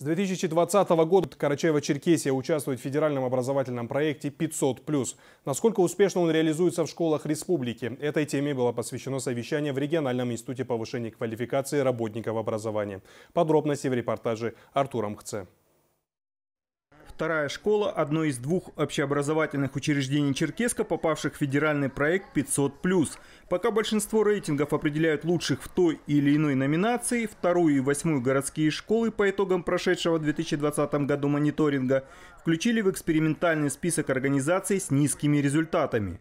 С 2020 года Карачаево-Черкесия участвует в федеральном образовательном проекте «500+.» Насколько успешно он реализуется в школах республики? Этой теме было посвящено совещание в региональном институте повышения квалификации работников образования. Подробности в репортаже Артура Мхце вторая школа – одно из двух общеобразовательных учреждений Черкеска, попавших в федеральный проект 500+. Пока большинство рейтингов определяют лучших в той или иной номинации, вторую и восьмую городские школы по итогам прошедшего в 2020 году мониторинга включили в экспериментальный список организаций с низкими результатами.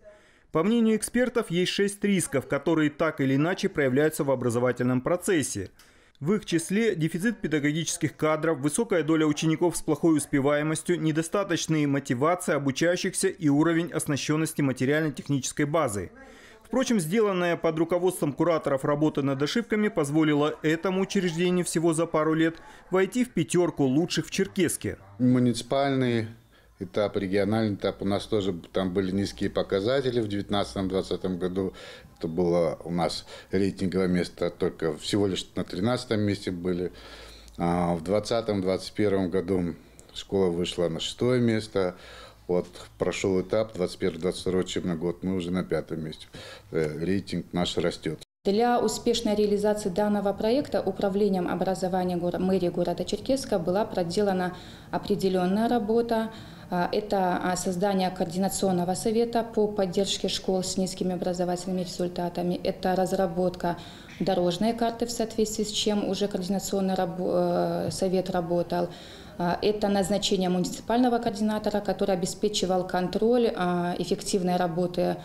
По мнению экспертов, есть шесть рисков, которые так или иначе проявляются в образовательном процессе – в их числе дефицит педагогических кадров, высокая доля учеников с плохой успеваемостью, недостаточные мотивация обучающихся и уровень оснащенности материально-технической базы. Впрочем, сделанная под руководством кураторов работа над ошибками позволила этому учреждению всего за пару лет войти в пятерку лучших в Черкеске. Муниципальные этап, региональный этап. У нас тоже там были низкие показатели в 2019-2020 году. Это было у нас рейтинговое место только всего лишь на 13 месте были. А в 2020-2021 году школа вышла на шестое место. Вот прошел этап 21-22 учебный год, мы уже на пятом месте. Э, рейтинг наш растет. Для успешной реализации данного проекта управлением образования мэрии города Черкесска была проделана определенная работа, а, это а, создание координационного совета по поддержке школ с низкими образовательными результатами. Это разработка дорожной карты, в соответствии с чем уже координационный э, совет работал. А, это назначение муниципального координатора, который обеспечивал контроль эффективной работы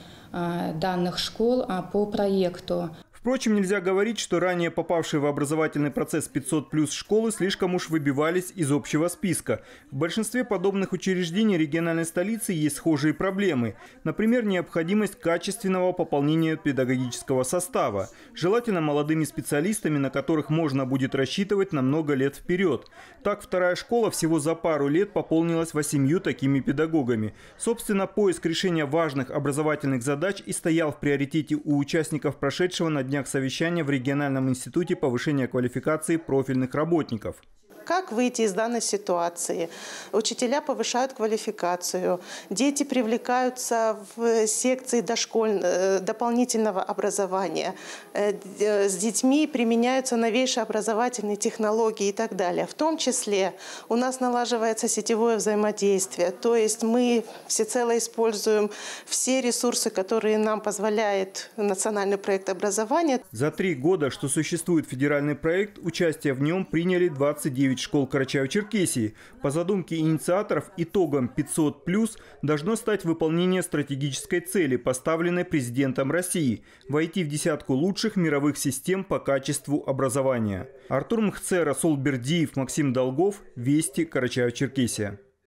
данных школ по проекту. Впрочем, нельзя говорить, что ранее попавшие в образовательный процесс 500 плюс школы слишком уж выбивались из общего списка. В большинстве подобных учреждений региональной столицы есть схожие проблемы. Например, необходимость качественного пополнения педагогического состава. Желательно молодыми специалистами, на которых можно будет рассчитывать на много лет вперед. Так, вторая школа всего за пару лет пополнилась восемью такими педагогами. Собственно, поиск решения важных образовательных задач и стоял в приоритете у участников прошедшего на дне днях совещания в региональном институте повышения квалификации профильных работников как выйти из данной ситуации. Учителя повышают квалификацию, дети привлекаются в секции дошколь... Э, дополнительного образования, э, э, с детьми применяются новейшие образовательные технологии и так далее. В том числе у нас налаживается сетевое взаимодействие, то есть мы всецело используем все ресурсы, которые нам позволяет национальный проект образования. За три года, что существует федеральный проект, участие в нем приняли 29 9 школ Карачаево-Черкесии. По задумке инициаторов итогом 500+, должно стать выполнение стратегической цели, поставленной президентом России – войти в десятку лучших мировых систем по качеству образования. Артур Мхце, Расул Бердиев, Максим Долгов, Вести, Карачаево-Черкесия.